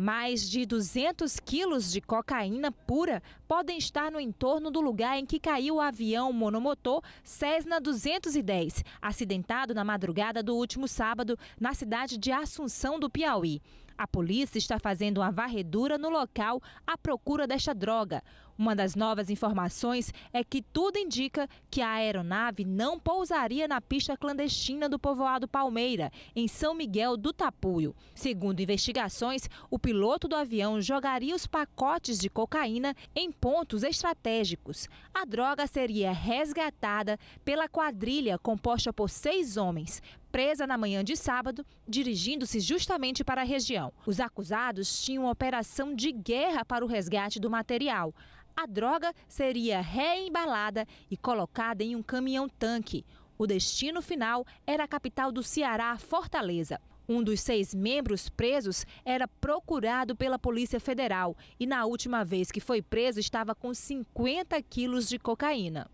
Mais de 200 quilos de cocaína pura podem estar no entorno do lugar em que caiu o avião monomotor Cessna 210, acidentado na madrugada do último sábado na cidade de Assunção do Piauí. A polícia está fazendo uma varredura no local à procura desta droga. Uma das novas informações é que tudo indica que a aeronave não pousaria na pista clandestina do povoado Palmeira, em São Miguel do Tapuio. Segundo investigações, o piloto do avião jogaria os pacotes de cocaína em pontos estratégicos. A droga seria resgatada pela quadrilha composta por seis homens, presa na manhã de sábado, dirigindo-se justamente para a região. Os acusados tinham uma operação de guerra para o resgate do material. A droga seria reembalada e colocada em um caminhão-tanque. O destino final era a capital do Ceará, Fortaleza. Um dos seis membros presos era procurado pela Polícia Federal e, na última vez que foi preso, estava com 50 quilos de cocaína.